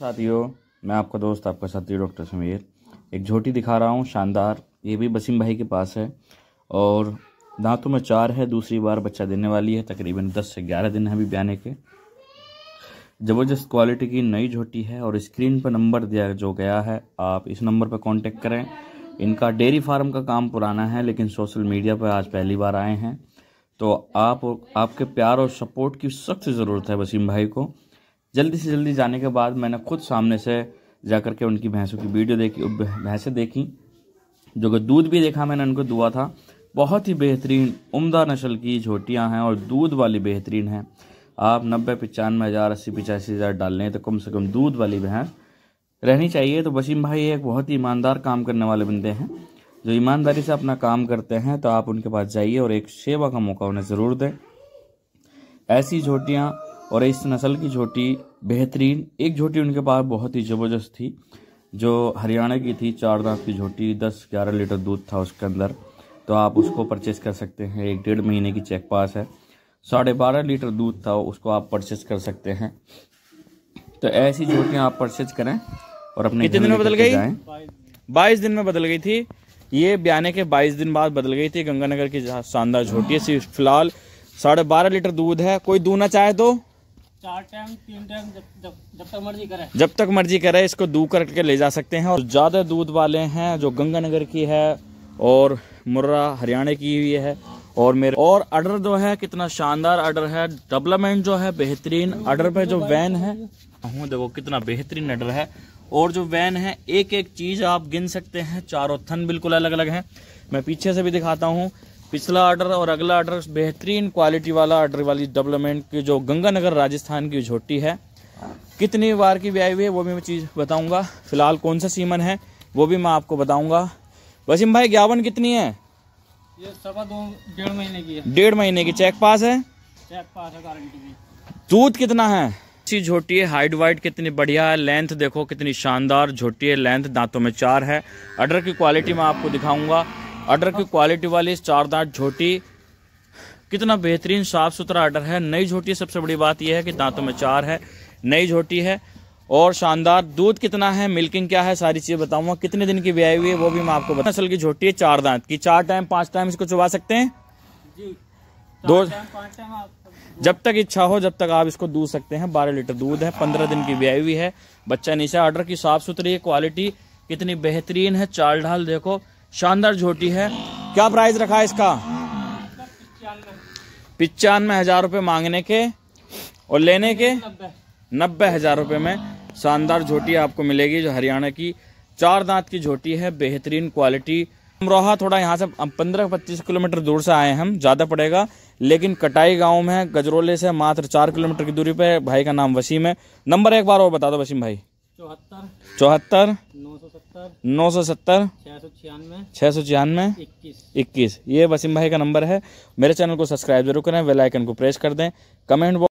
साथियों मैं आपका दोस्त आपका साथी डॉक्टर समीर एक झोटी दिखा रहा हूँ शानदार ये भी बसीम भाई के पास है और दांतों में चार है दूसरी बार बच्चा देने वाली है तकरीबन दस से ग्यारह दिन है अभी ब्याने के ज़बरदस्त क्वालिटी की नई झोटी है और स्क्रीन पर नंबर दिया जो गया है आप इस नंबर पर कॉन्टेक्ट करें इनका डेयरी फार्म का काम पुराना है लेकिन सोशल मीडिया पर आज पहली बार आए हैं तो आप आपके प्यार और सपोर्ट की सख्त ज़रूरत है वसीम भाई को जल्दी से जल्दी जाने के बाद मैंने खुद सामने से जा कर के उनकी भैंसों की वीडियो देखी भैंसें देखी जो कि दूध भी देखा मैंने उनको दुआ था बहुत ही बेहतरीन उम्दा नस्ल की झोटियाँ हैं और दूध वाली बेहतरीन हैं आप नब्बे पचानवे हज़ार अस्सी पचासी हज़ार डाल लें तो कम से कम दूध वाली भैंस रहनी चाहिए तो वसीम भाई एक बहुत ही ईमानदार काम करने वाले बंदे हैं जो ईमानदारी से अपना काम करते हैं तो आप उनके पास जाइए और एक सेवा का मौका उन्हें ज़रूर दें ऐसी झोटियाँ और इस नस्ल की झोटी बेहतरीन एक झोटी उनके पास बहुत ही ज़बरदस्त थी जो हरियाणा की थी चार दांत की झोटी दस ग्यारह लीटर दूध था उसके अंदर तो आप उसको परचेस कर सकते हैं एक डेढ़ महीने की चेक पास है साढ़े बारह लीटर दूध था उसको आप परचेस कर सकते हैं तो ऐसी झोटियाँ आप परचेज करें और अपने कितने दिन में बदल गई बाईस दिन में बदल गई थी ये ब्याने के बाईस दिन बाद बदल गई थी गंगानगर की शानदार झोटी सी फिलहाल साढ़े बारह लीटर दूध है कोई दूना चाहे तो जब, तक मर्जी करे इसको दू करके ले जा सकते हैं और ज़्यादा दूध वाले हैं जो गंगानगर की है और मुर्रा हरियाणा की हुई है और मेरे और अर्डर जो है कितना शानदार अर्डर है डेवलपमेंट जो है बेहतरीन अर्डर पे जो वैन है देखो कितना बेहतरीन अर्डर है और जो वैन है एक एक चीज़ आप गिन सकते हैं चारों थन बिल्कुल अलग अलग हैं मैं पीछे से भी दिखाता हूँ पिछला ऑर्डर और अगला ऑर्डर बेहतरीन क्वालिटी वाला ऑर्डर वाली डेवलपमेंट की जो गंगानगर राजस्थान की झोटी है कितनी बार की भी आई हुई है वो भी मैं चीज़ बताऊंगा फिलहाल कौन सा सीमन है वो भी मैं आपको बताऊंगा वसीम भाई ग्यावन कितनी है ये सवा दो डेढ़ महीने की है डेढ़ महीने की चेक पास है चेक पास है गारंटी की दूध कितना है अच्छी झोटी है हाइट वाइट कितनी बढ़िया है लेंथ देखो कितनी शानदार झोटी है लेंथ दांतों में चार है अडर की क्वालिटी मैं आपको दिखाऊंगा ऑर्डर की क्वालिटी वाली चारदांत झोटी कितना बेहतरीन साफ सुथरा ऑर्डर है नई झोटी सबसे बड़ी बात यह है कि दांतों में चार है नई झोटी है और शानदार दूध कितना है मिल्किंग क्या है सारी चीज़ें बताऊंगा कितने दिन की ब्याई हुई है वो भी मैं आपको बता नसल की झोटी है चार दांत की चार टाइम पांच टाइम इसको चुबा सकते हैं जी दो जब तक इच्छा हो जब तक आप इसको दूध सकते हैं बारह लीटर दूध है पंद्रह दिन की ब्याई हुई है बच्चा नीचे ऑर्डर की साफ सुथरी क्वालिटी कितनी बेहतरीन है चाल ढाल देखो शानदार झोटी है क्या प्राइस रखा है इसका पिचानवे हजार रुपये मांगने के और लेने के नब्बे हजार रुपये में शानदार झोटी आपको मिलेगी जो हरियाणा की चार दांत की झोटी है बेहतरीन क्वालिटी अमरोहा थोड़ा यहाँ से पंद्रह पच्चीस किलोमीटर दूर से आए हम ज़्यादा पड़ेगा लेकिन कटाई गांव में गजरोले से मात्र चार किलोमीटर की दूरी पे भाई का नाम वसीम है नंबर एक बार और बता दो वसीम भाई चौहत्तर चौहत्तर नौ सौ सत्तर छः सौ छियानवे इक्कीस ये वसीम भाई का नंबर है मेरे चैनल को सब्सक्राइब जरूर करें बेल आइकन को प्रेस कर दें कमेंट